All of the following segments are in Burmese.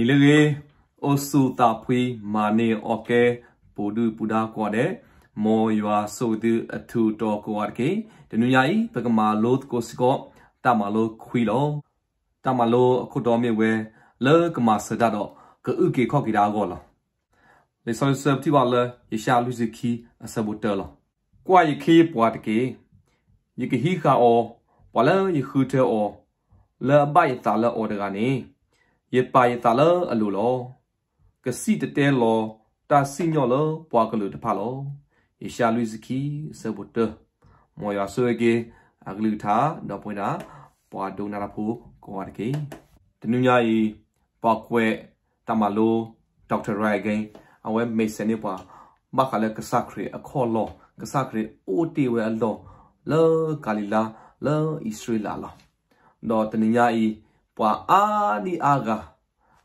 နီလရေအိုဆူတာဖွီမာနေအိုကေပူဒူပူဒါကောတဲ့မောယွာဆိုဒူအထူတော်ကောကေတနူယာဤပကမာလော့ကိုစကောတမလောခွီလောတမလောအခုတော်မြေဝဲလေကမာစဒါတော့ကဥကေခော့ကီဒါကောလောလေဆောဆပ်တီဘာလေယရှာလူဇီခီအစဘူတဲလောကွာယခီပွားတကေယကဟီခါအောပလန်ယခူတဲအောလေဘိုင်တာလောအော်ဒဂါနီယေပါယတာလအလိုလောကစီတတဲလောတာစီညောလဘွာကလူတဖလောယေရှာလူစကီဆဘုတ်တမောယာဆွေကေအဂလူထာတော့ပွင့်တာဘွာဒုံနာဖို့ကိုရကေတနူညာဤပောက်ွဲတမလိုဒေါက်တာရိုင်ဂိန်အဝဲမေစနေပွာမခလကစခရအခေါ်လောကစခရအိုတီဝဲလောလေကာလီလာလေဣသရေလာလောတော့တနညာဤပွာအာနီအာဂါ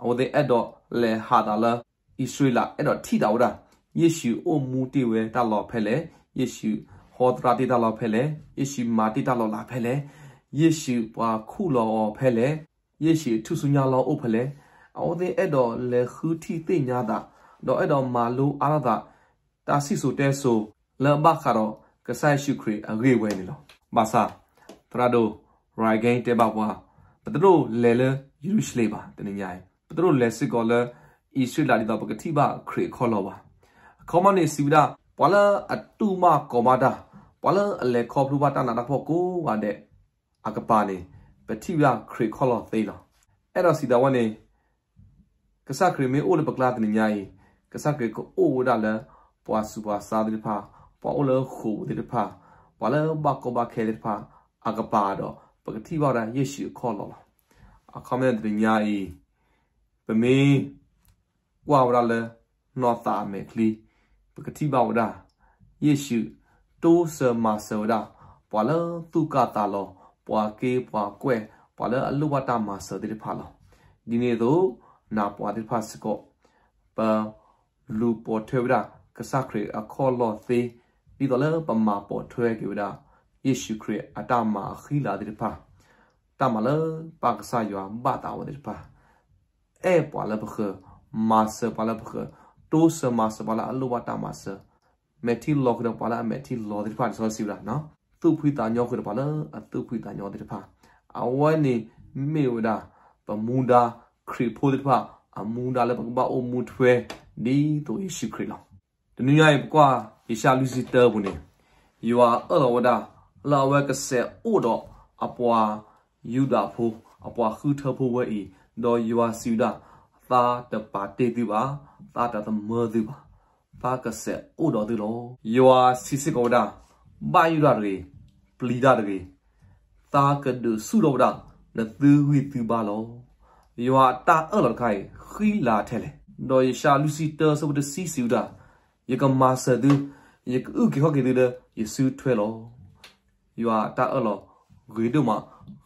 အဝဒေအဒေါလေဟာဒါလာဣသရေလအဲ့တော့ထိတာဝဒယေရှုအိုမူတီဝဲတလော်ဖဲလေယေရှုဟောဒရာတီတလော်ဖဲလေယေရှုမာတီတလော်လာဖဲလေယေရှုပွာခုလော်ဖဲလေယေရှုသူစုညာလော်အုပ်ဖဲလေအော်ဒီအဲ့တော့လေခူတီတိညာတာတော့အဲ့တော့မာလိုအာရတာတာစီဆိုတဲဆိုလမ်ဘခါတော့ကဆိုင်ရှုခရီအဂေဝဲနေလောဘာသာထရာဒိုရိုင်ဂိုင်းတဲဘွားပတရိုလဲလယေရုရှလေပါတနင်္ဂနွေပတရိုလဲစစ်ကောလဣသရေလဒီတော့ပကတိပါခရခောလောပါခေါမနေစီဝဒပလအတူမကောမဒပလအလေခောပလူပါတနာတဖို့ကိုဝတဲ့အကပါနေပတိပါခရခောလောသေးလားအဲ့တော့စီတော်ဝင်ကစခရမေအိုလပကလာတနင်္ဂနွေကစခရကိုအိုဝဒလပွာစုပါစာတိဖာပေါ်လခုတိဖာပလဘကဘခဲတိဖာအကပါတော့ပကတိဘာရယေရှုခေါ်လောလာအခါမဲတညာဤပမင်းကွာဝရလဲနော်တာမဲခလီပကတိဘာဝဒယေရှုတိုးဆာမာဆောဒပွာလသူကတာလောပွာကေပွာကွဲပွာလအလုဝတာမာဆောတိဖာလောဒီနေ့တော့နာပွာတိဖာစကောပလူပေါ်ထွေးဒါကစခရအခေါ်လောသေးပြီးတော့လဲပမာပေါ်ထွေးကြဒါယေရှုခရစ်အတမအခီလာတဲ့ပါတမလပါကဆာယောဘာတာဝတဲ့ပါအဲပွာလဘခမာဆပွာလဘခတိုးဆမာဆပွာလအလောဝတာမာဆမက်တီလော့ကဒပွာလမက်တီလော်တဲ့ပါဆိုစီလာနော်သူ့ဖွေးတာညောခရပါလအသူ့ဖွေးတာညောတဲ့ပါအဝနေမေဝဒပမူဒာခရဖိုးတဲ့ပါအမူဒာလည်းပကပအမူထွဲဒီတို့ယေရှုခရစ်လောတနည်းရရင်ကွာယေရှာလူစီတာဘူးနေယောအလောဝဒါလာဝဲကဆဲအိုတော့အပွာယူဒာဖိုးအပွာခူထဖိုးဝဲဤတော့ယွာစီဒာသာတပါတေတူပါသာတသမတူပါပါကဆဲအိုတော့တူလောယွာစီစကောဒာဘာယူဒာတွေပလီဒာတွေသာကဒုစုတော့ဒာနသူဝီတူပါလောယွာတာအလခိုင်ခီလာထဲလေတော့ရှာလူစီတာဆိုတဲ့စီစီဒာယကမာဆဒူယကဥကေဟောကေဒူလေယေစုထွဲလောယွာတာအလောဂေဒုမ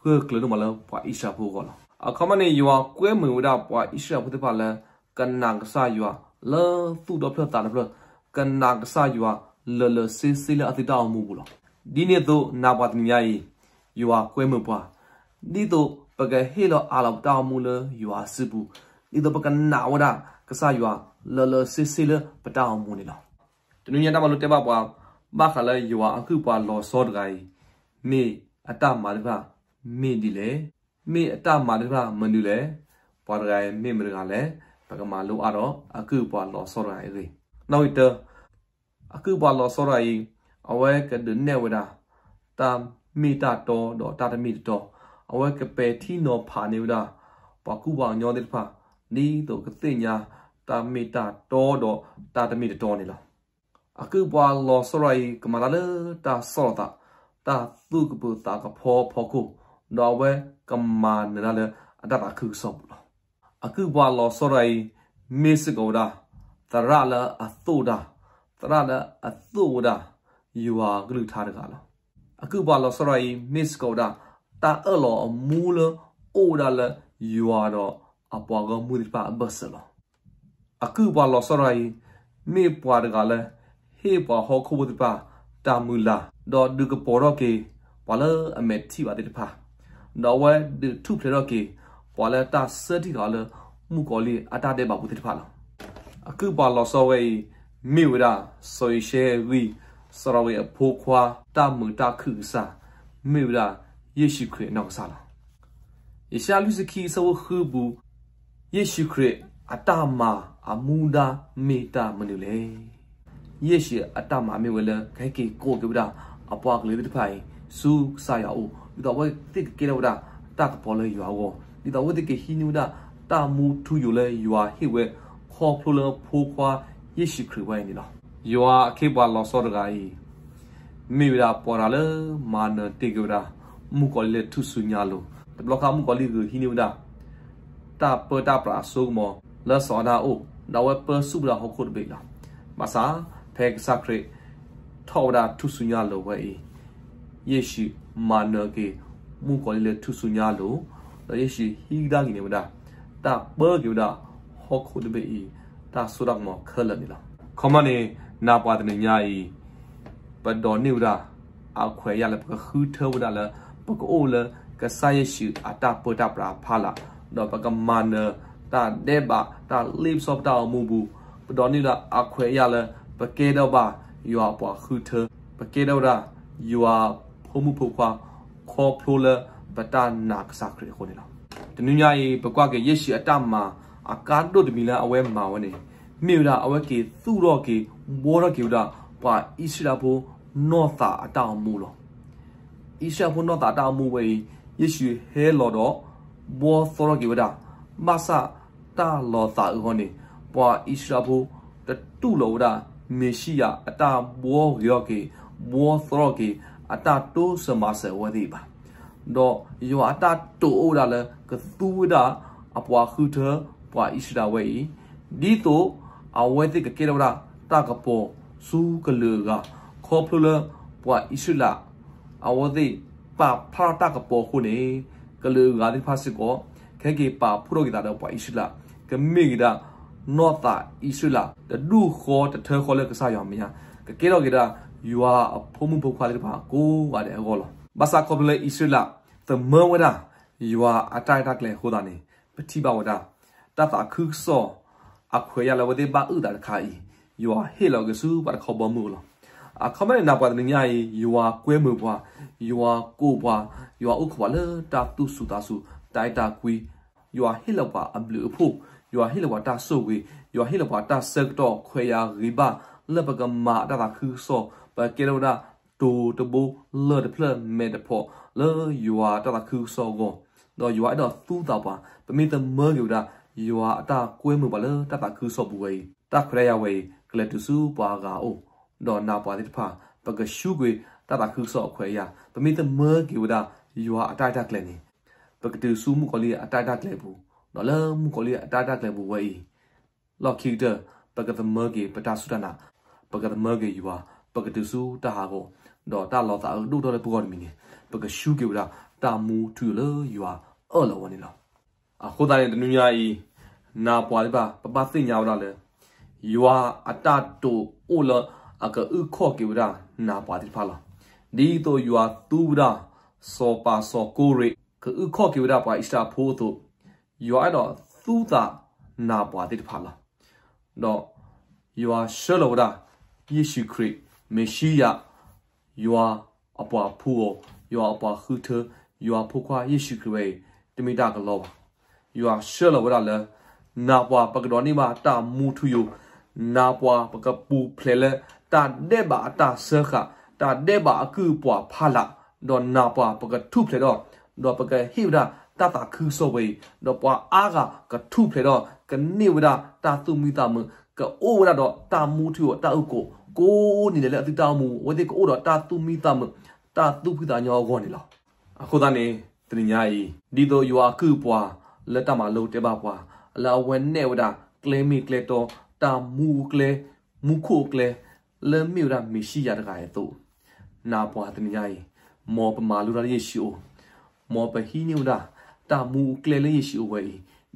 ခေကလဒုမလောပွာအိရှာဖူကောလောအခမနေယွာကွဲမွေဝဒပွာအိရှာဖူတဖာလန်ကနန်ကဆာယွာလေသူတော့ဖတာလဖကနန်ကဆာယွာလလစေစီလအတိတောင်းမှုဘူးလောဒီနေ့တော့နာပါတမီယာယွာကွဲမွေပွာဒီတော့ပကဟေလောအာလောက်တောင်းမှုလေယွာစဘူးဒီတော့ပကနာဝဒကဆာယွာလလစေစီလပတောင်းမှုနေလောတနည်းညတမလို့တက်ပါပွာဘာခလဲယွာအခုပွာလောစောတကိုင်မေအတမာတဘမေဒီလေမေအတမာတဘမနူလေပွာရဂိုင်မေမရကလည်းပကမာလိုအတော့အကုပွာလောစောရိုင်ရေနောက်တအကုပွာလောစောရိုင်အဝဲကဒနေဝဒတာမီတာတော်တော့တာတမီတော်အဝဲကပယ်ထီနော်ဖာနေဝဒပကုပွာညောတဲ့ဖာနီးတော့ကသိညာတာမီတာတော်တော့တာတမီတော်နေလားအကုပွာလောစောရိုင် ကမာလာတာစောတာတာသူကပူတာကဖောဖောခုနော်ဝဲကမာနနာလေအတတာခုဆော့ဘူးလားအခုဘွာလောဆော့ရိုင်မေစကောဒါတရလာအသူဒါတရလာအသူဒါယူဟာဂလူထားတကလားအခုဘွာလောဆော့ရိုင်မေစကောဒါတာအလောအမူလအိုဒါလေယူဟာတော့အပွားကမူဒီပါဘဆလောအခုဘွာလောဆော့ရိုင်မေပွားတကလားဟေပွားဟောခုဘဒီပါတာမူလာดอดูกระโปรอกีปอลอเมที่บาติพาดอว่าดูทุกเรื่องกีปอลตาเสื้อที่เขาเลยมุกอลีอาตาเดบาบุติพาลคือปอลอสเวมิวดาโซเชวีสระเวพูควาตามือตาคือซา มิวดาယေရှုခရစ်နောက်စားလာယေရှာလူစခီဆဝခုဘူးယေရှုခရစ်အတမအမူဒာမေတာမနုလေယေရှုအတမမေဝလခဲကေကိုကဗဒအပွားကလေးတစ်ဖိုင်စုဆာရအိုဒီတော့ဝဲတိကေလောဒါတတ်ပေါ်လေရွာဝဒီတော့ဝဲတိကေဟီနူဒါတာမူထူယိုလေရွာဟိဝဲခေါ်ဖလိုလဖိုးခွာယေရှုခရစ်ဝဲနေလားရွာအခေပါလောစောတကဤမိဝဒါပေါ်လာလေမာနတေကေဒါမူကောလေထုဆုညာလိုတဘလကမူကောလေကိုဟီနူဒါတာပေါ်တာပရာဆုမောလဆောဒါအိုဒါဝဲပဆုဘလာဟခုတ်ဘေလားမဆာဖဲကစခရစ်ထောရာထုဆုညာလိုဝဲဤယေရှုမာနကေမူကောလေထုဆုညာလိုယေရှုဟီဒါကိနေမဒါတာဘောကိဒါဟောခုဒဘေဤတာဆူရက်မခလနီလာခမနေနာပါဒနေညာဤပဒေါ်နေဝဒါအခွဲရလပခူထောဝဒါလပကိုလကဆာယေရှုအတာပတာပရာဖာလာတော့ပကမနတာဒေဘာတာ lips of တာမူဘူးပဒေါ်နေလာအခွဲရလပကေတော့ပါယွာပွားခုထပကေဒေါရာယွာဖုံမှုဖုခွာခေါ်ဖလိုလပတာနာကစခရခိုနေလားတနည်းများရေးပကွက်ကေရရှိအတမှာအကာတို့တမီလာအဝဲမှာဝနေမြေရာအဝဲကေသူတော့ကေဘောရကေဒါပွာဣစရာဖို့နောသာအတောင်မူလောဣစရာဖို့နောသာအတောင်မူဝေယေရှုဟဲလော်တော့ဘောသောရကေဝဒါမဆာတာလောသာဥဟောနေပွာဣစရာဖို့တတုလောဒါမရှိယအတာဘောရောကေဘောသရောကေအတာတိုးစမဆဝဒီပါတော့ယောအတာတိုးအိုလာလကသူဝဒအပွားခုထပွားဣစရာဝေဒီတိုအဝဲတိကကေရဝရာတာကပေါ်စုကလေကခေါပလလပွားဣစလာအဝဒိပဖာတာကပေါ်ခုနေကလေကဒီဖာစစ်ကိုခဲကေပါဖုရောကေတာတော့ပွားဣစလာကမေကေတာနော့တာဣစလာတဒူခေါ်တထခေါ်လကစားရမညာကကေတော့ကေတာယူဟာအဖုံးမှုပုတ်ခွာလေးပါကိုပါတယ်အကောလဘာသာကောပလေဣစလာသမဝဒယူဟာအတိုက်တက်လေဟိုတာနေပတိပါဝဒတတ်တာခုဆောအခွေရလဝဒေဘာဥဒါခါဤယူဟာဟေလောကစုပါခေါ်ဘမှုလောအခမနာပတ်နေညာယူဟာကွဲမှုဘွာယူဟာကိုဘွာယူဟာဥခွာလေတာတုစုတာစုတိုက်တာကွီယူဟာဟေလောပါအဘလူဖို့ယောဟိလဝတာဆုဝေယောဟိလဝတာဆက်တော့ခွေယာရိဘလပကမာတာခူဆောပကေလောဒတူတဘူလော်ဒဖလမေတဖို့လောယောတာခူဆောကိုတော့ယောအဲ့တော့သူ့တော့ပါပမေတမောယောဒယောအတာကွဲမှုပါလေတတာခူဆောဘူးဝေတခရယဝေကလတုစုပွားကအိုတော့နာပွားတဲ့ဖာပကရှုကွေတတာခူဆောခွေယာပမေတမောယောဒယောအတာတက်လည်းနေပကတုစုမှုကလေးအတာတက်လည်းဘူးနော်လမ်ကိုလီအတာတာကလဘူဝဲဤလော့ခီတာပကသမဂေပတာစုတနာပကသမဂေယူပါပကတစုတဟာကိုတော့တာလောတာဒုတော်လေပူကောမီနီပကရှုကေဝလာတာမူထူလေယူပါအော်လောဝနီလောအခုသားတဲ့တနူးများဤနာပွားပါပပသိညာဝလာလေယူပါအတာတိုအိုလအကဥခော့ကေဝလာနာပွားတိဖလာဒီတော့ယူပါသူဝလာစောပါစောကိုရေကဥခော့ကေဝလာပါအစ္စတာဖိုးတို့ your အဲ့တော့သူသာနာပွားတိတဖာလာတော့ your ရှလောဒါယေရှုခရစ်မေရှိယ your အပွားဖူ your အပွားခုထ your ဖူခွာယေရှုခရစ်တမိတာကလောပါ your ရှလောဒါလဲနာပွားပကတော်နိမတာမူထူယနာပွားပကပူဖလေလဲတာဒေဘာတာဆခတာဒေဘာအကူပွားဖလာတော့နာပွားပကထုဖလေတော့တော့ပကဟိဗဒါတတာခူဆောဝေတော့ပွာအားကကထုဖလေတော့ကနေဝဒတာသူမိတာမကအိုဝဒတော့တာမူထီကိုတာဥကိုကိုနေလေအတိတာမူဝဒေကိုတော့တာသူမိတာမတာသူဖိတာညောကောနေလားအခုသားနေတင်ညာဤဒီတော့ယွာကူပွာလက်တမလုံးတဲပါပွာလာဝဲနေဝဒကလေမီကလေတော့တာမူကလေမူခိုကလေလဲမီရာမီရှိရတကရဲ့တော့နာပွာတင်ညာဤမောပမာလူရာရဲ့ရှိအိုမောပဟီနီဝဒါတာမူကလေလေယေရှုဝဲ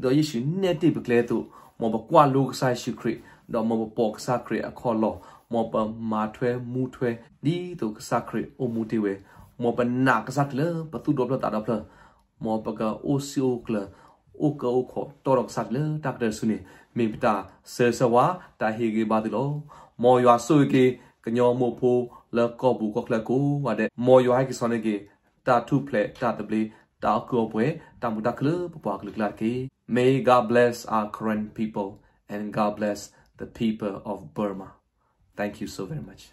တော့ယေရှုနဲ့တိပကလေတို့မောဘကွာလုကဆိုင်ရှိခရစ်တော့မောဘပေါကစာခရစ်အခေါ်လောမောပမာထွဲမူထွဲဒီတို့ကစာခရစ်အမူတီဝဲမောပနာကစာကလပသူတော့ပြတာတော့ပြမောပကအိုစီအိုကလအိုကောခေါ်တော်တော့စာကလတက်တဲ့ဆုနေမေပတာဆေဆဝါတာဟီဂေဘာဒီလောမောယွာဆွေကေကညောမို့ဖိုးလကောဘူးကောကလကိုဝါတဲ့မော်ယိုဟိုက်ကဆော်နေကေတာထုဖလက်တာတပလီ May God bless our current people and God bless the people of Burma. Thank you so very much.